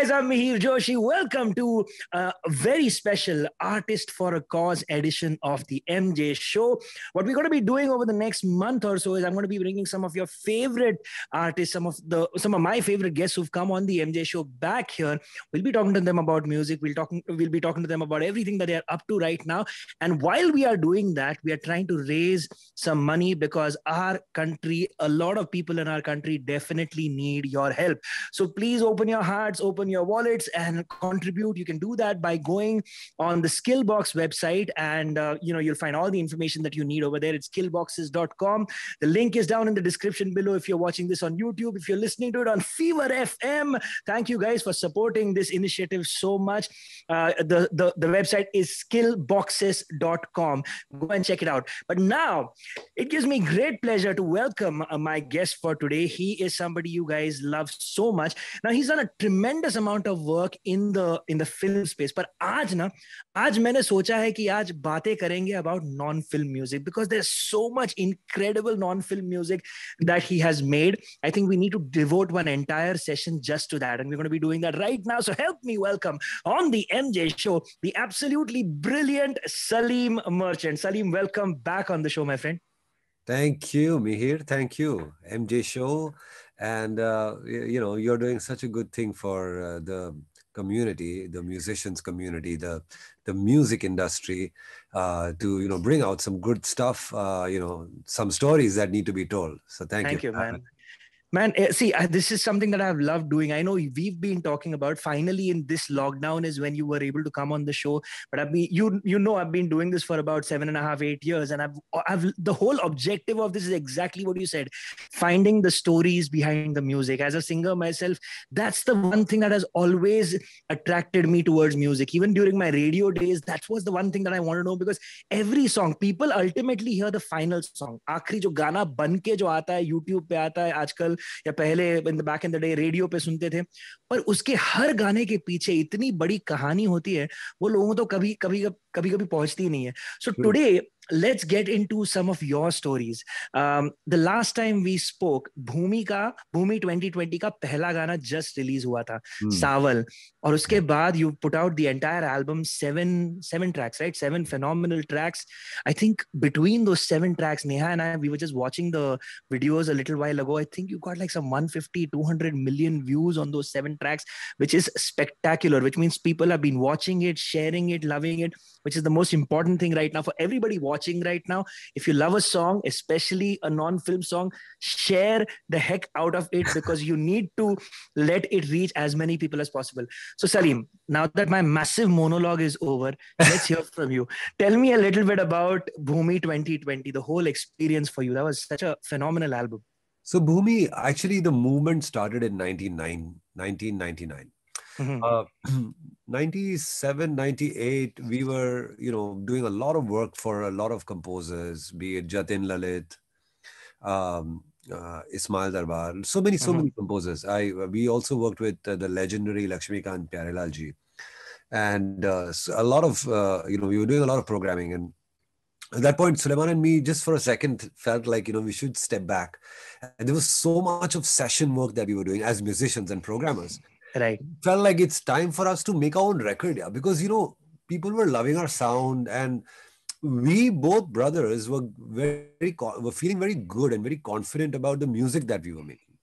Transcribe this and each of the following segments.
guys, I'm Mihir Joshi. Welcome to a very special Artist for a Cause edition of the MJ Show. What we're going to be doing over the next month or so is I'm going to be bringing some of your favorite artists, some of the some of my favorite guests who've come on the MJ Show back here. We'll be talking to them about music. We'll talking we'll be talking to them about everything that they are up to right now. And while we are doing that, we are trying to raise some money because our country, a lot of people in our country, definitely need your help. So please open your hearts, open open your wallets and contribute you can do that by going on the skillbox website and uh, you know you'll find all the information that you need over there it's skillboxes.com the link is down in the description below if you're watching this on youtube if you're listening to it on fever fm thank you guys for supporting this initiative so much uh, the, the the website is skillboxes.com go and check it out but now it gives me great pleasure to welcome uh, my guest for today he is somebody you guys love so much now he's done a tremendous amount of work in the in the film space but aaj na aaj maine socha hai ki aaj baate karenge about non film music because there's so much incredible non film music that he has made i think we need to devote one entire session just to that and we're going to be doing that right now so help me welcome on the mj show the absolutely brilliant salim merchant salim welcome back on the show my friend thank you mihir thank you mj show and uh, you know you're doing such a good thing for uh, the community the musicians community the the music industry uh, to you know bring out some good stuff uh, you know some stories that need to be told so thank, thank you, you man man eh, see this is something that i've loved doing i know we've been talking about finally in this lockdown is when you were able to come on the show but i've been you you know i've been doing this for about seven and a half eight years and i've i've the whole objective of this is exactly what you said finding the stories behind the music as a singer myself that's the one thing that has always attracted me towards music even during my radio days that was the one thing that i want to know because every song people ultimately hear the final song आखिरी या पहले back in the day radio पे सुनते थे पर उसके हर गाने के पीछे इतनी बड़ी कहानी होती है वो लोगों तो कभी कभी कभी कभी पहुंचती नहीं है so today hmm. let's get into some of your stories um, the last time we spoke Bhumi ka Bhumi 2020 ka pehla गाना just release hua tha, hmm. सावल और उसके बाद you put out the entire album seven seven tracks right seven phenomenal tracks I think between दो seven tracks Neha and I we were just watching the videos a while ago i think you got like some 150 200 million views on those seven tracks which is spectacular which means people have been watching it sharing it loving it which is the most important thing right now for everybody watching watching right now, if you love a song, especially a non film song, share the heck out of it because you need to let it reach as many people as possible. So, Salim, now that my massive monologue is over, let's hear from you. Tell me a little bit about Bhumi 2020, the whole experience for you. That was such a phenomenal album. So, Bhumi, actually, the movement started in 1999. Mm-hmm. Uh, 97, 98, we were, you know, doing a lot of work for a lot of composers, be it Jatin Lalit, um, uh, Ismail Darbar, so many, so mm-hmm. many composers. I We also worked with uh, the legendary Lakshmikant Pyarilalji. And uh, so a lot of, uh, you know, we were doing a lot of programming. And at that point, Suleiman and me, just for a second, felt like, you know, we should step back. And there was so much of session work that we were doing as musicians and programmers right felt like it's time for us to make our own record yeah because you know people were loving our sound and we both brothers were very were feeling very good and very confident about the music that we were making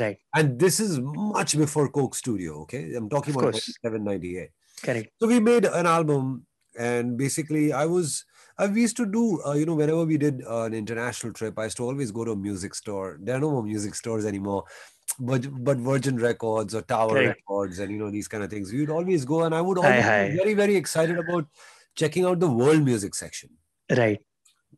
right and this is much before coke studio okay i'm talking of about 798 correct so we made an album and basically i was i uh, used to do uh, you know whenever we did uh, an international trip i used to always go to a music store there are no more music stores anymore but Virgin Records or Tower Records and you know these kind of things. We'd always go, and I would always hi, hi. very very excited about checking out the world music section. Right.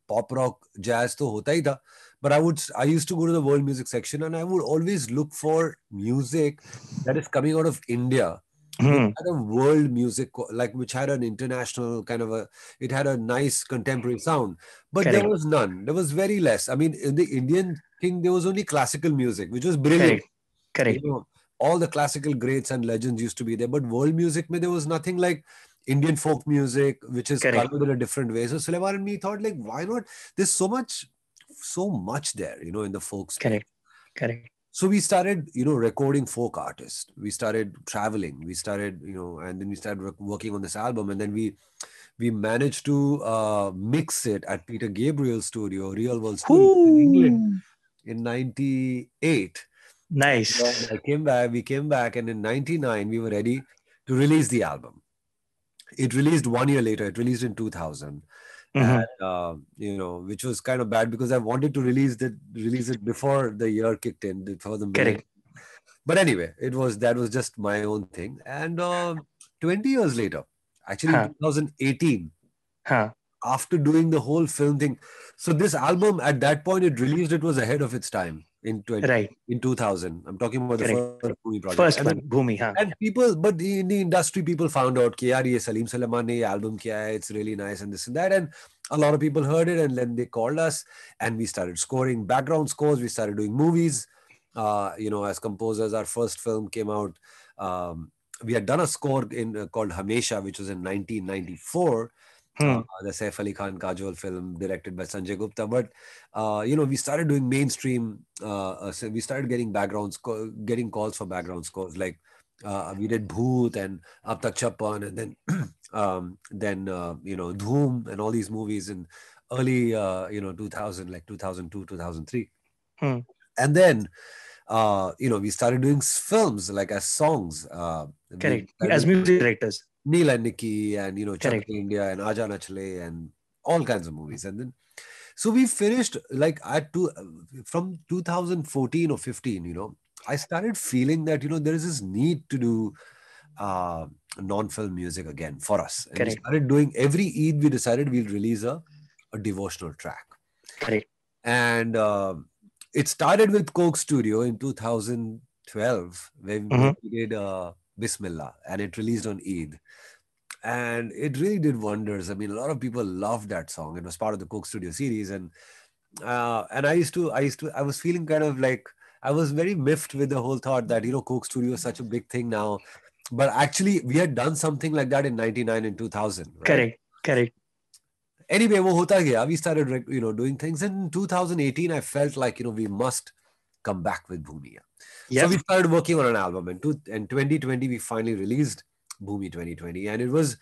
Pop rock, jazz, to hota hi tha. But I would I used to go to the world music section, and I would always look for music that is coming out of India. Mm. had a world music like which had an international kind of a it had a nice contemporary sound but Correct. there was none there was very less i mean in the indian king, there was only classical music, which was brilliant. Correct. Correct. You know, all the classical greats and legends used to be there, but world music, mein, there was nothing like Indian folk music, which is covered in a different way. So Sulevar and me thought, like, why not? There's so much, so much there, you know, in the folk Correct. Correct. So we started, you know, recording folk artists. We started traveling. We started, you know, and then we started working on this album. And then we we managed to uh, mix it at Peter Gabriel's studio, Real World Studio Ooh. in England in 98. Nice. I came back, we came back, and in 99, we were ready to release the album. It released one year later, it released in 2000. Mm-hmm. And, uh, you know, which was kind of bad because I wanted to release that release it before the year kicked in, before the Correct. But anyway, it was that was just my own thing. And uh, 20 years later, actually huh. 2018, huh after doing the whole film thing. So this album at that point it released it was ahead of its time in 20, right. in 2000 i'm talking about the Correct. first bhumi project first and, one, bhumi huh? and people but in the industry people found out ki salim salaman ne album kiya hai it's really nice and this and that and a lot of people heard it and then they called us and we started scoring background scores we started doing movies uh, you know as composers our first film came out um, we had done a score in uh, called hamesha which was in 1994 Hmm. Uh, the Saif Ali Khan Kajol film directed by Sanjay Gupta. But, uh, you know, we started doing mainstream, uh, uh so we started getting backgrounds, sco- getting calls for background scores. Like uh, we did Bhoot and Ab Tak Chappan and then, um, then uh, you know, Dhoom and all these movies in early, you know, 2000, like 2002, 2003. Hmm. And then, you know, we started doing films like as songs. Correct. As music directors Neil and Nikki and you know Chuck India and Ajana Chale, and all kinds of movies. And then so we finished like at two from 2014 or 15, you know, I started feeling that you know there is this need to do uh, non-film music again for us. And Correct. we started doing every Eid. We decided we'll release a, a devotional track. Correct. And uh, it started with Coke Studio in 2012, when mm-hmm. we did uh, Bismillah, and it released on Eid. And it really did wonders. I mean, a lot of people loved that song. It was part of the Coke Studio series, and uh, and I used to, I used to, I was feeling kind of like I was very miffed with the whole thought that you know Coke Studio is such a big thing now, but actually we had done something like that in '99 and 2000. Right? Correct. Correct. Anyway, wo hota gaya. we started you know doing things. In 2018, I felt like you know we must come back with Bhumiya. Yeah, So we started working on an album, and two, in 2020 we finally released Bhumi 2020, and it was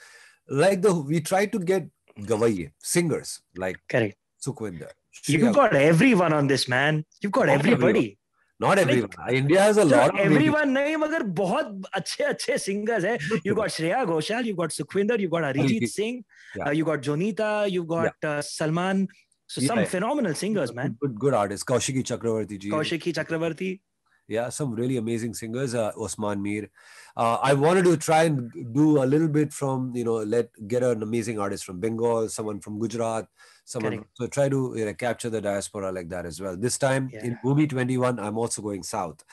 like the we tried to get Gawaiye singers like correct Sukhwinder. You've got everyone on this man. You've got Not everybody. Everyone. Not everyone. Like, uh, India has a lot of everyone नहीं मगर बहुत अच्छे अच्छे singers है. You got Shreya Ghoshal, you got Sukhwinder, you got Arijit Singh, yeah. uh, you got Jonita, you got yeah. uh, Salman. So yeah, some phenomenal singers, man. Good, good artists. Kaushiki Chakravarti ji. Kaushiki Chakravarti. Yeah, some really amazing singers. Uh, Osman Mir. Uh, I wanted to try and do a little bit from you know let get an amazing artist from Bengal, someone from Gujarat, someone. So try to you know, capture the diaspora like that as well. This time yeah. in Boomi Twenty One, I'm also going south.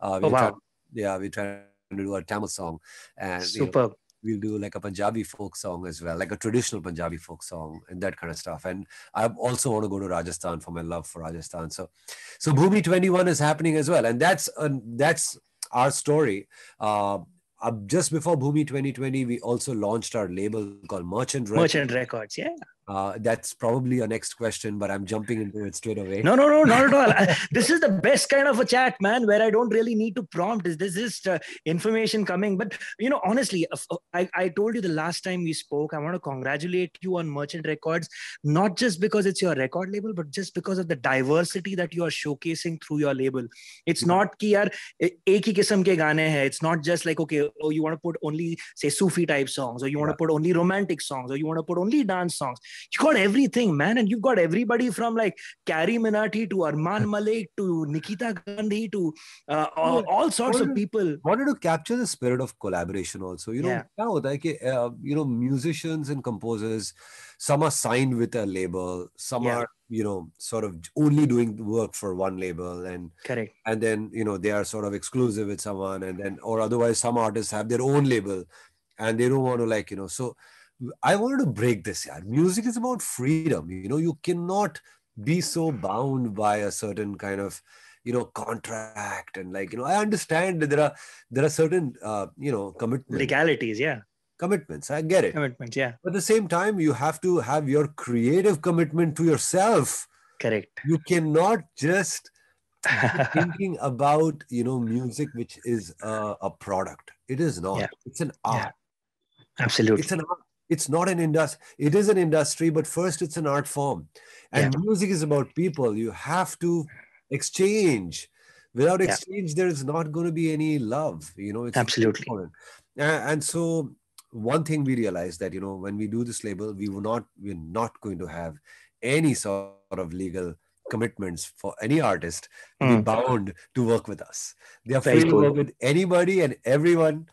Uh, oh, wow. Trying, yeah, we try to do a Tamil song and superb. You know, we'll do like a Punjabi folk song as well, like a traditional Punjabi folk song and that kind of stuff. And I also want to go to Rajasthan for my love for Rajasthan. So, so Bhumi 21 is happening as well. And that's, uh, that's our story. Uh, uh, just before Bhumi 2020, we also launched our label called Merchant Records. Merchant Records, yeah. Uh, that's probably your next question, but I'm jumping into it straight away. No, no, no, not at all. I, this is the best kind of a chat, man, where I don't really need to prompt. Is this just uh, information coming? But you know, honestly, uh, uh, I, I told you the last time we spoke. I want to congratulate you on Merchant Records, not just because it's your record label, but just because of the diversity that you are showcasing through your label. It's hmm. not that ek kisam ke gaane hai. It's not just like okay, oh, you want to put only say Sufi type songs, or you want to yeah. put only romantic songs, or you want to put only dance songs you got everything, man. And you've got everybody from like Carrie Minati to Arman Malik to Nikita Gandhi to uh, all, all, sorts wanted, of people. Wanted to capture the spirit of collaboration also. You know, yeah. क्या uh, you know musicians and composers some are signed with a label, some yeah. are you know sort of only doing work for one label and correct and then you know they are sort of exclusive with someone and then or otherwise some artists have their own label and they don't want to like you know so I wanted to break this. Yeah, music is about freedom. You know, you cannot be so bound by a certain kind of you know contract and like you know i understand that there are there are certain uh, you know commitments legalities yeah commitments i get it commitments yeah but at the same time you have to have your creative commitment to yourself correct you cannot just thinking about you know music which is a, uh, a product it is not yeah. it's an art yeah. absolutely it's an art it's not an industry. It is an industry, but first it's an art form. And yeah. music is about people. You have to exchange. Without exchange, yeah. there is not going to be any love. You know, it's absolutely. Important. And so, one thing we realized that you know when we do this label, we were not we're not going to have any sort of legal commitments for any artist mm. be bound to work with us. They are Very free cool. to work with anybody and everyone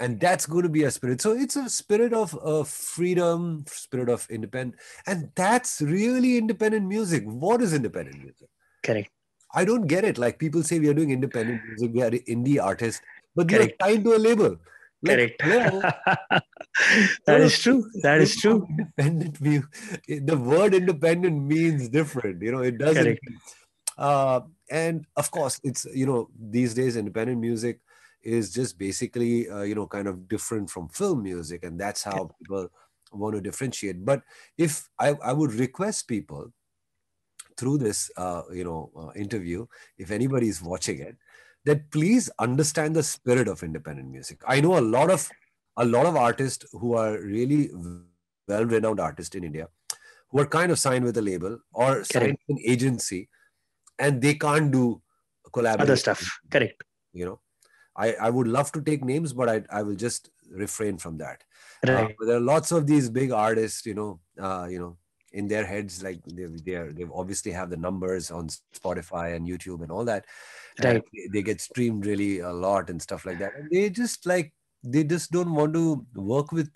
and that's going to be a spirit so it's a spirit of freedom spirit of independent and that's really independent music what is independent music correct i don't get it like people say we are doing independent music we are indie artists but you're tied to a label like, correct yeah. that is true that is true independent view the word independent means different you know it doesn't uh, and of course it's you know these days independent music is just basically uh, you know kind of different from film music and that's how yeah. people want to differentiate but if i, I would request people through this uh, you know uh, interview if anybody is watching it that please understand the spirit of independent music i know a lot of a lot of artists who are really well renowned artists in india who are kind of signed with a label or signed an agency and they can't do collaboration other stuff correct you know I, I would love to take names, but I, I will just refrain from that. Uh, right. Uh, there are lots of these big artists, you know, uh, you know, in their heads, like they they, are, they obviously have the numbers on Spotify and YouTube and all that. Right. They, they, get streamed really a lot and stuff like that. And they just like they just don't want to work with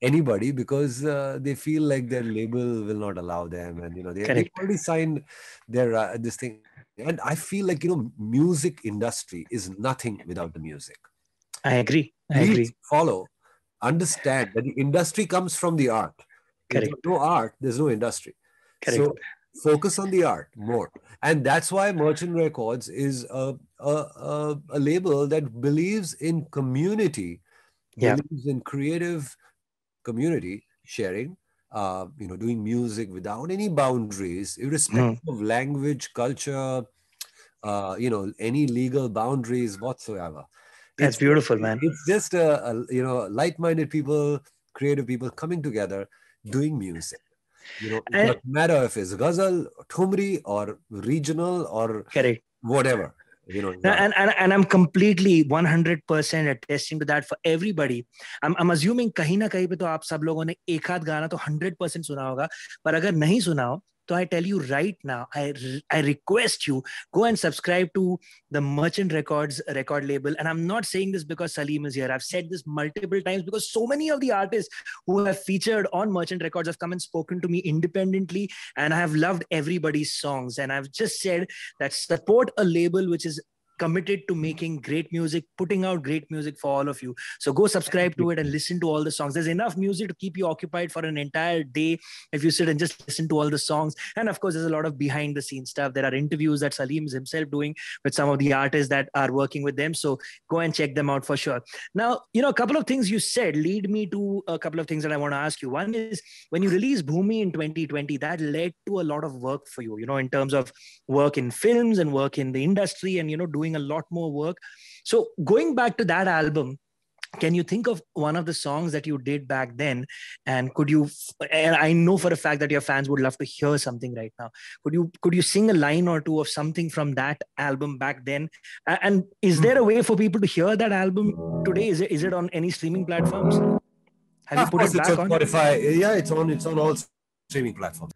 anybody because uh, they feel like their label will not allow them and you know they, have already signed their uh, this thing and I feel like, you know, music industry is nothing without the music. I agree. I Please agree. Follow, understand that the industry comes from the art. Correct. no art, there's no industry. Correct. So focus on the art more. And that's why Merchant Records is a, a, a, a label that believes in community, yeah. believes in creative community sharing uh, you know, doing music without any boundaries, hmm. irrespective mm. of language, culture, uh, you know, any legal boundaries whatsoever. That's it's, beautiful, man. It's just a, a, you know, light-minded people, creative people coming together, doing music. You know, it doesn't matter if it's ghazal, thumri, or regional, or Correct. whatever. you know and, and and i'm completely 100% attesting to that for everybody i'm i'm assuming kahin na kahin pe to aap sab logon ne ek aad gana to 100% suna hoga par agar nahi suna ho So I tell you right now, I, I request you go and subscribe to the Merchant Records record label. And I'm not saying this because Salim is here. I've said this multiple times because so many of the artists who have featured on Merchant Records have come and spoken to me independently. And I have loved everybody's songs. And I've just said that support a label which is committed to making great music, putting out great music for all of you. So go subscribe to it and listen to all the songs. There's enough music to keep you occupied for an entire day if you sit and just listen to all the songs. And of course, there's a lot of behind the scenes stuff. There are interviews that Salim is himself doing with some of the artists that are working with them. So go and check them out for sure. Now, you know, a couple of things you said lead me to a couple of things that I want to ask you. One is when you released Bhumi in 2020, that led to a lot of work for you, you know, in terms of work in films and work in the industry and, you know, doing doing a lot more work. So going back to that album, can you think of one of the songs that you did back then and could you and i know for a fact that your fans would love to hear something right now could you could you sing a line or two of something from that album back then and is there a way for people to hear that album today is it, is it on any streaming platforms have you put it back on spotify yeah it's on it's on all streaming platforms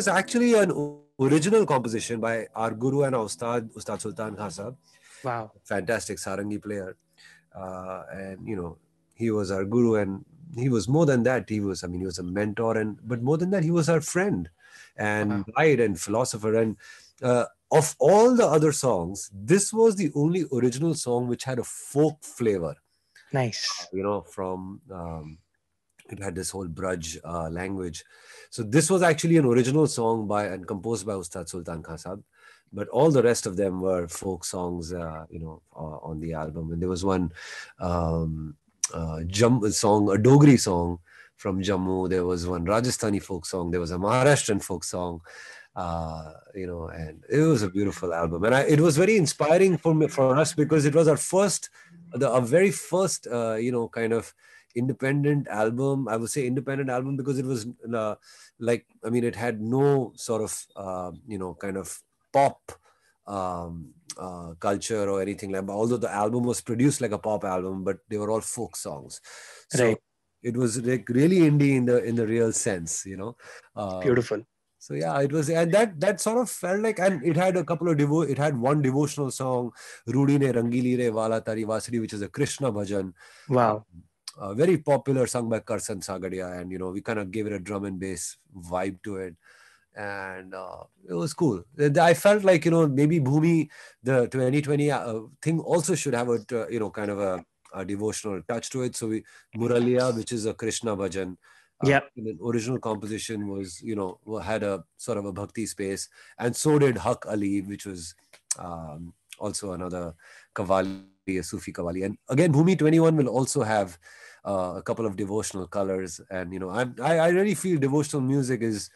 was actually an original composition by our guru and our Ustad, Ustad Sultan Khan Sahib. Wow. Fantastic Sarangi player. Uh, and, you know, he was our guru and he was more than that. He was, I mean, he was a mentor and, but more than that, he was our friend and wow. Uh-huh. guide and philosopher. And uh, of all the other songs, this was the only original song which had a folk flavor. Nice. You know, from, um, it had this whole Braj uh, language. So this was actually an original song by and composed by Ustad Sultan Khan But all the rest of them were folk songs, uh, you know, uh, on the album. And there was one um, uh, song, a Dogri song from Jammu. There was one Rajasthani folk song. There was a Maharashtrian folk song. Uh, you know, and it was a beautiful album, and I, it was very inspiring for me, for us because it was our first, the, our very first, uh, you know, kind of independent album. I would say independent album because it was uh, like I mean it had no sort of uh, you know kind of pop um, uh, culture or anything like. that. Although the album was produced like a pop album, but they were all folk songs. So right. It was like really indie in the in the real sense, you know. Uh, Beautiful so yeah it was and that that sort of felt like and it had a couple of devo it had one devotional song rudi ne rangili re wala tari vasari which is a krishna bhajan wow a very popular song by Karsan Sagadia. And, you know, we kind of gave it a drum and bass vibe to it. And uh, it was cool. I felt like, you know, maybe Bhumi, the 2020 uh, thing also should have a, uh, you know, kind of a, a, devotional touch to it. So we, Muraliya, which is a Krishna bhajan, uh, yeah original composition was you know had a sort of a bhakti space and so did haq ali which was um, also another kavali a sufi kavali and again bhumi 21 will also have uh, a couple of devotional colors, and you know, I'm, I, I really feel devotional music is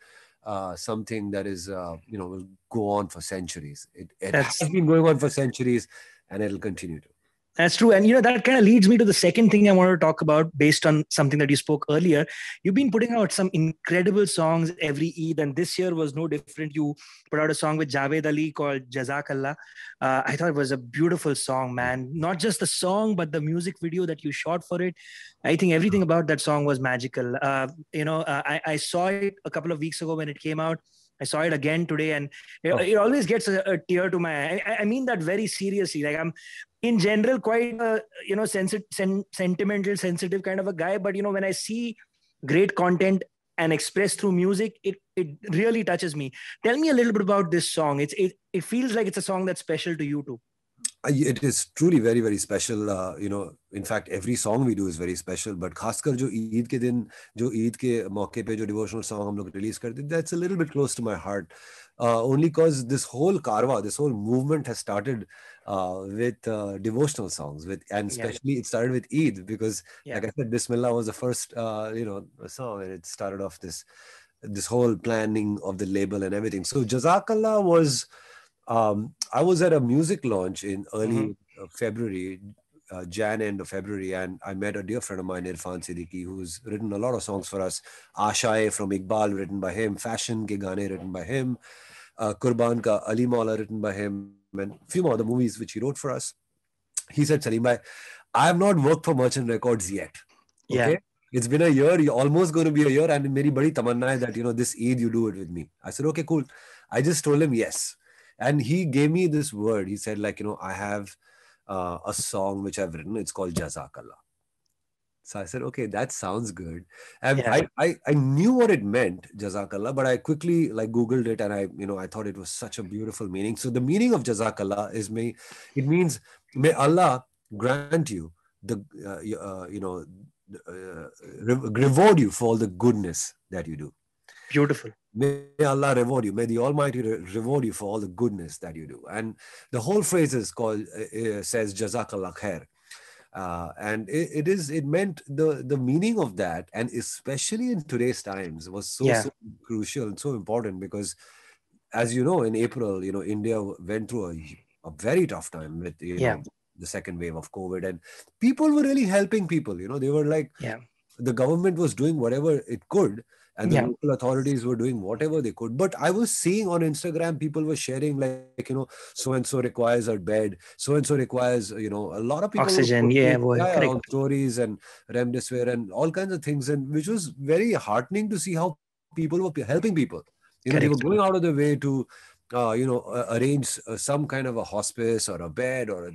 uh, something that is uh, you know will go on for centuries. It, it has been going on for centuries, and it'll continue to. That's true. And you know, that kind of leads me to the second thing I want to talk about based on something that you spoke earlier. You've been putting out some incredible songs every Eid, and this year was no different. You put out a song with Javed Ali called Jazakallah. Uh, I thought it was a beautiful song, man. Not just the song, but the music video that you shot for it. I think everything about that song was magical. Uh, you know, uh, I, I saw it a couple of weeks ago when it came out. I saw it again today, and it, oh. it always gets a, a, tear to my. I, I, mean that very seriously. Like I'm, in general, quite a you know sensitive, sen- sentimental, sensitive kind of a guy. But you know when I see great content and expressed through music, it it really touches me. Tell me a little bit about this song. It's it it feels like it's a song that's special to you too it is truly very very special uh, you know in fact every song we do is very special but खासकर जो ईद के jo Eid Eid के मौके पे devotional devotional song हम लोग release करते that's a little only cause this whole karwa this whole movement has started uh, with uh, devotional songs with and especially yeah. it started with eid because yeah. like i said bismillah was the first uh, you know song and it started off this this whole planning of the label and everything so jazakallah was uh, um, I was at a music launch in early mm-hmm. Uh, February, uh, Jan end of February, and I met a dear friend of mine, Irfan Siddiqui, who's written a lot of songs for us. Ashaye from Iqbal, written by him. Fashion ke written by him. Uh, Kurban ka Ali Mala written by him. And a few more other movies which he wrote for us. He said, Salim bhai, I have not worked for Merchant Records yet. Okay? Yeah. It's been a year, you're almost going to be a year, and meri badi tamanna that, you know, this Eid you do it with me. I said, okay, cool. I just told him yes and he gave me this word he said like you know i have uh, a song which i've written it's called jazakallah so i said okay that sounds good and yeah. I, I i knew what it meant jazakallah but i quickly like googled it and i you know i thought it was such a beautiful meaning so the meaning of jazakallah is may it means may allah grant you the uh, uh, you know uh, reward you for all the goodness that you do Beautiful. May Allah reward you. May the Almighty reward you for all the goodness that you do. And the whole phrase is called uh, uh, says Jazakallah khair. Uh, and it, it is it meant the the meaning of that and especially in today's times was so, yeah. so crucial and so important because as you know in april you know india went through a, a very tough time with yeah. know, the second wave of covid and people were really helping people you know they were like yeah. the government was doing whatever it could and the yeah. local authorities were doing whatever they could but i was seeing on instagram people were sharing like, you know so and so requires a bed so and so requires you know a lot of people oxygen yeah, boy, stories and remdesivir and all kinds of things and which was very heartening to see how people were helping people you know, they were going out of the way to uh, you know uh, arrange uh, some kind of a hospice or a bed or a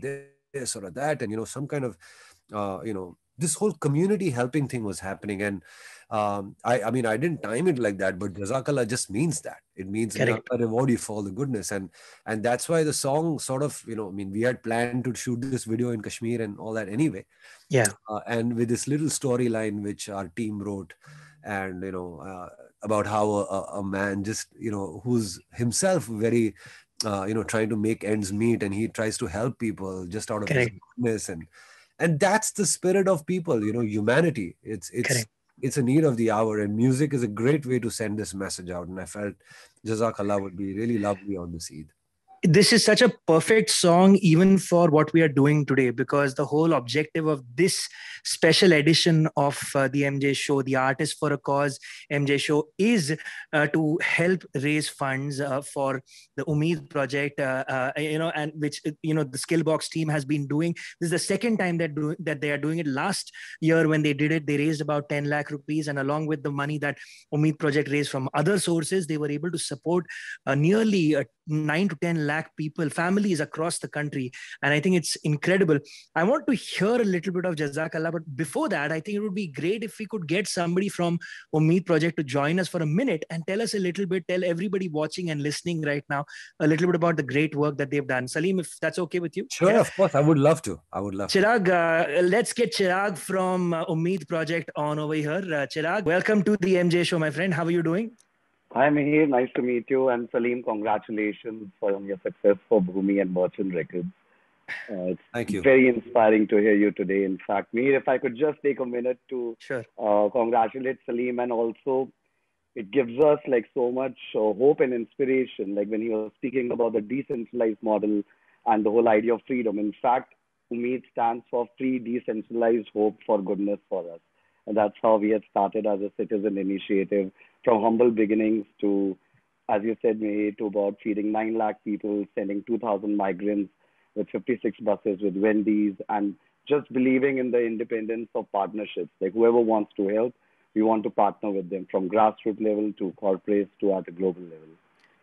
this or a that and you know some kind of uh, you know this whole community helping thing was happening and um, I, I mean i didn't time it like that but jazakallah just means that it means reward you for all the goodness and and that's why the song sort of you know i mean we had planned to shoot this video in kashmir and all that anyway yeah uh, and with this little storyline which our team wrote and you know uh, about how a, a man just you know who's himself very uh, you know trying to make ends meet and he tries to help people just out of his goodness and and that's the spirit of people you know humanity it's it's Correct. it's a need of the hour and music is a great way to send this message out and i felt jazakallah would be really lovely on this eid this is such a perfect song even for what we are doing today because the whole objective of this special edition of uh, the mj show the artist for a cause mj show is uh, to help raise funds uh, for the umeed project uh, uh, you know and which you know the skillbox team has been doing this is the second time that do, that they are doing it last year when they did it they raised about 10 lakh rupees and along with the money that umeed project raised from other sources they were able to support uh, nearly 9 to 10 lakh people, families across the country. And I think it's incredible. I want to hear a little bit of Jazakallah, but before that, I think it would be great if we could get somebody from Omid Project to join us for a minute and tell us a little bit, tell everybody watching and listening right now a little bit about the great work that they've done. Salim, if that's okay with you. Sure, yeah. of course. I would love to. I would love Chirag, to. Uh, let's get Chirag from uh, Omid Project on over here. Uh, Chirag, welcome to the MJ show, my friend. How are you doing? Hi, Mihir. Nice to meet you. And Salim, congratulations on your success for Bhumi and Merchant Records. Uh, it's Thank you. Very inspiring to hear you today. In fact, Mihir, if I could just take a minute to sure. uh, congratulate Salim and also it gives us like so much uh, hope and inspiration. Like when he was speaking about the decentralized model and the whole idea of freedom. In fact, Umeed stands for free decentralized hope for goodness for us that's how we had started as a citizen initiative from humble beginnings to, as you said, Meher, to about feeding 9 lakh people, sending 2,000 migrants with 56 buses with Wendy's and just believing in the independence of partnerships. Like whoever wants to help, we want to partner with them from grassroots level to corporates to at a global level.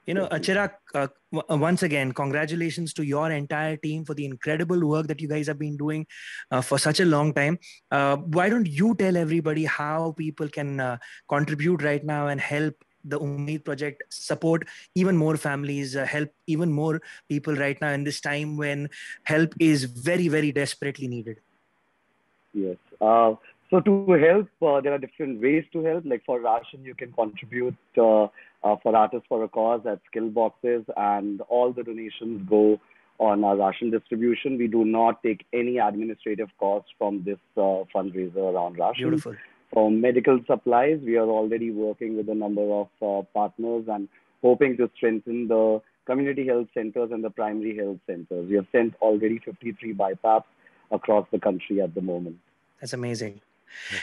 You know, Achirak, uh, once again, congratulations to your entire team for the incredible work that you guys have been doing uh, for such a long time. Uh, why don't you tell everybody how people can uh, contribute right now and help the Umid project support even more families, uh, help even more people right now in this time when help is very, very desperately needed? Yes. Uh, so to help, uh, there are different ways to help. Like for ration, you can contribute uh, uh, for Artists for a Cause at Skillboxes, and all the donations go on our ration distribution. We do not take any administrative costs from this uh, fundraiser around ration. Beautiful. For medical supplies, we are already working with a number of uh, partners and hoping to strengthen the community health centers and the primary health centers. We have sent already 53 BiPAPs across the country at the moment. That's amazing.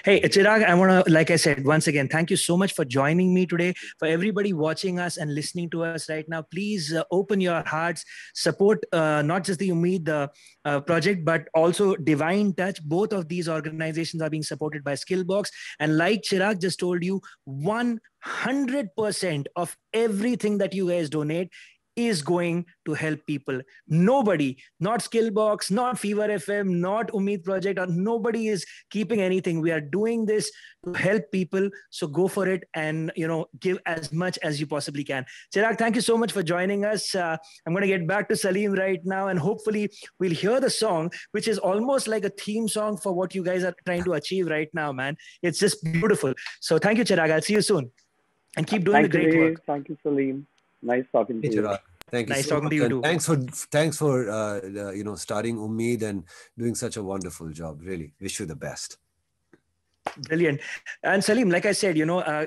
Hey, Chirag, I want to, like I said, once again, thank you so much for joining me today. For everybody watching us and listening to us right now, please uh, open your hearts, support uh, not just the Umid the, uh, project, but also Divine Touch. Both of these organizations are being supported by Skillbox. And like Chirag just told you, 100% of everything that you guys donate is going to help people. Nobody, not Skillbox, not Fever FM, not Umid Project, or nobody is keeping anything. We are doing this to help people. So go for it and you know give as much as you possibly can. Chirag, thank you so much for joining us. Uh, I'm going to get back to Salim right now, and hopefully we'll hear the song, which is almost like a theme song for what you guys are trying to achieve right now, man. It's just beautiful. So thank you, Chirag. I'll see you soon, and keep doing thank the great you, work. Thank you, Salim. Nice talking to you. Chirag. Thank nice you. Nice so talking much. to you too. Thanks for thanks for uh, uh, you know starting Umid and doing such a wonderful job. Really, wish you the best. Brilliant. And Salim, like I said, you know, uh,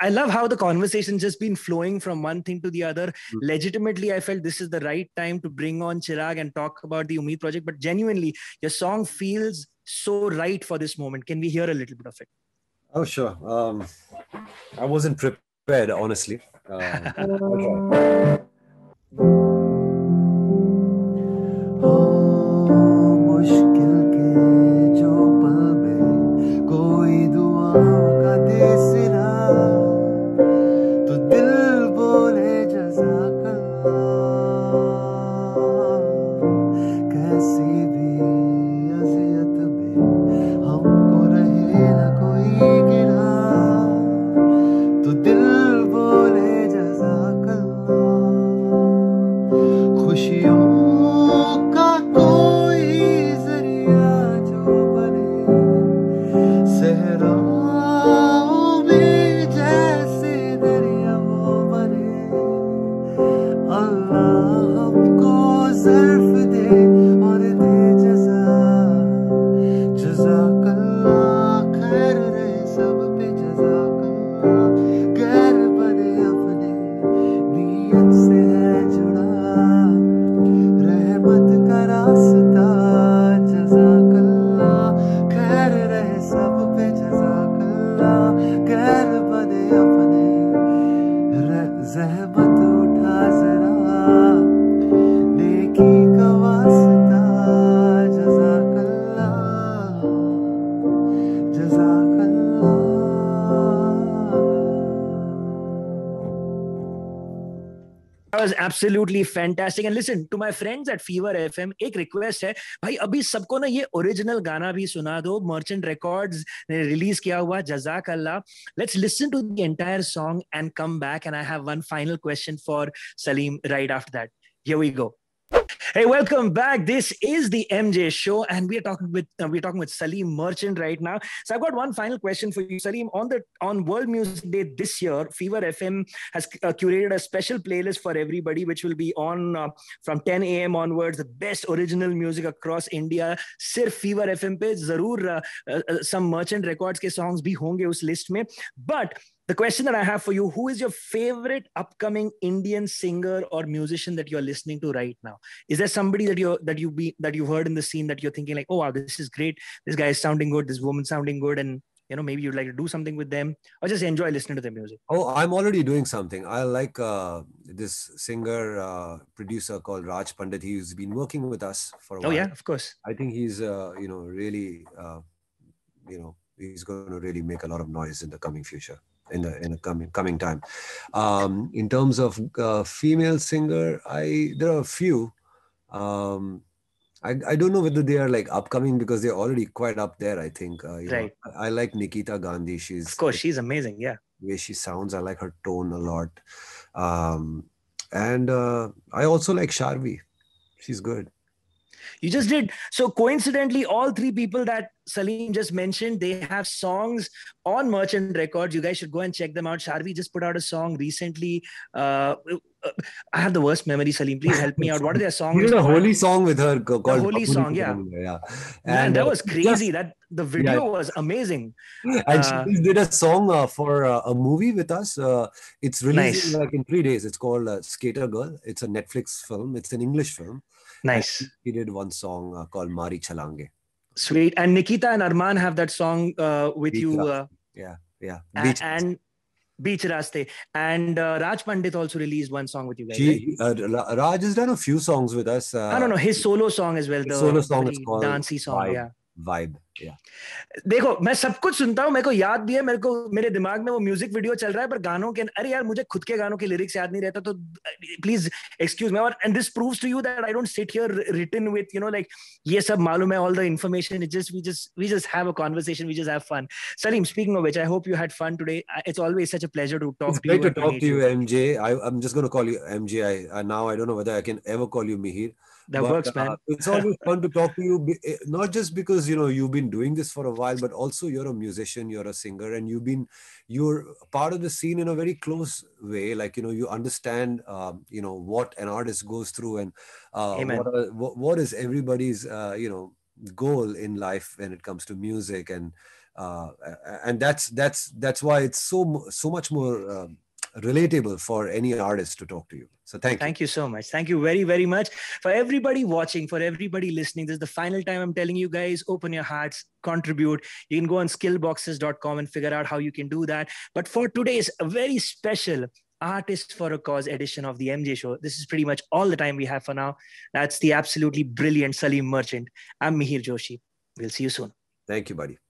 I love how the conversation just been flowing from one thing to the other. Mm. Legitimately, I felt this is the right time to bring on Chirag and talk about the Umid project. But genuinely, your song feels so right for this moment. Can we hear a little bit of it? Oh, sure. Um, I wasn't prepared, honestly. 哈哈哈哈哈。was absolutely fantastic. And listen to my friends at Fever FM. एक request है, भाई अभी सबको ना ये original गाना भी सुना Merchant Records release किया हुआ. अल्लाह. Let's listen to the entire song and come back. And I have one final question for Salim right after that. Here we go. Hey, welcome back. This is the MJ Show, and we are talking with uh, we're talking with Salim Merchant right now. So I've got one final question for you, Salim. On the on World Music Day this year, Fever FM has uh, curated a special playlist for everybody, which will be on uh, from 10 a.m. onwards. The best original music across India. Sir, Fever FM page. जरूर some merchant records के songs be होंगे उस list में. But the question that I have for you who is your favorite upcoming Indian singer or musician that you're listening to right now? Is there somebody that you that you be that you've heard in the scene that you're thinking like, oh wow, this is great. This guy is sounding good, this woman sounding good, and you know, maybe you'd like to do something with them or just enjoy listening to their music. Oh, I'm already doing something. I like uh, this singer uh, producer called Raj Pandit. He's been working with us for a while. Oh yeah, of course. I think he's uh, you know really uh, you know he's going to really make a lot of noise in the coming future in the in the coming coming time. Um, in terms of uh, female singer, I there are a few. Um, I, I don't know whether they are like upcoming because they're already quite up there. I think. Uh, right. Know, I, I, like Nikita Gandhi. She's of course she's amazing. Yeah. The way she sounds, I like her tone a lot, um, and uh, I also like Sharvi. She's good. You just did. So coincidentally, all three people that Salim just mentioned, they have songs on Merchant Records. You guys should go and check them out. Sharvi just put out a song recently. Uh, uh I have the worst memory, Salim. Please help me out. What are their songs? You did a holy song with her called the Holy Song. Yeah, yeah. And that uh, was crazy. Yeah. That the video yeah. was amazing. And uh, she did a song uh, for uh, a movie with us. Uh, it's released nice. like in three days. It's called Skater Girl. It's a Netflix film. It's an English film. Nice. He did one song uh, called Mari Chalange. Sweet. And Nikita and Arman have that song uh, with Beach you. Uh, yeah, yeah. Beach and Beach Raste. And uh, Raj Pandit also released one song with you guys. right? Uh, Raj has done a few songs with us. Uh, I don't know. His solo song as well. The solo song is called Dancey song. Vibe. Yeah. Vibe. देखो मैं सब कुछ सुनता हूँ मेरे को याद भी है मेरे को मेरे दिमाग में वो म्यूजिक वीडियो चल रहा है पर गानों के अरे यार मुझे खुद के गानों के लिरिक्स याद नहीं रहता तो प्लीज एक्सक्यूज मैं और and this proves to you that I don't sit here written with you know like ये सब मालूम है all the information it just we just we just have a conversation we just have fun Salim speaking of which I hope you had fun today it's always such a pleasure to talk to you to talk to you MJ I am just gonna call you MJ I now I don't know whether I can ever call you Mihir that but, works uh, man uh, it's always fun to talk to you eh, not just because you know you've been been doing this for a while, but also you're a musician, you're a singer, and you've been you're part of the scene in a very close way. Like you know, you understand um, you know what an artist goes through and uh, what, are, what, what is everybody's uh, you know goal in life when it comes to music and uh, and that's that's that's why it's so so much more. Um, relatable for any artist to talk to you. So thank you. Thank you so much. Thank you very, very much. For everybody watching, for everybody listening, this is the final time I'm telling you guys open your hearts, contribute. You can go on skillboxes.com and figure out how you can do that. But for today's very special Artist for a Cause edition of the MJ Show. This is pretty much all the time we have for now. That's the absolutely brilliant Salim Merchant. I'm Mihir Joshi. We'll see you soon. Thank you, buddy.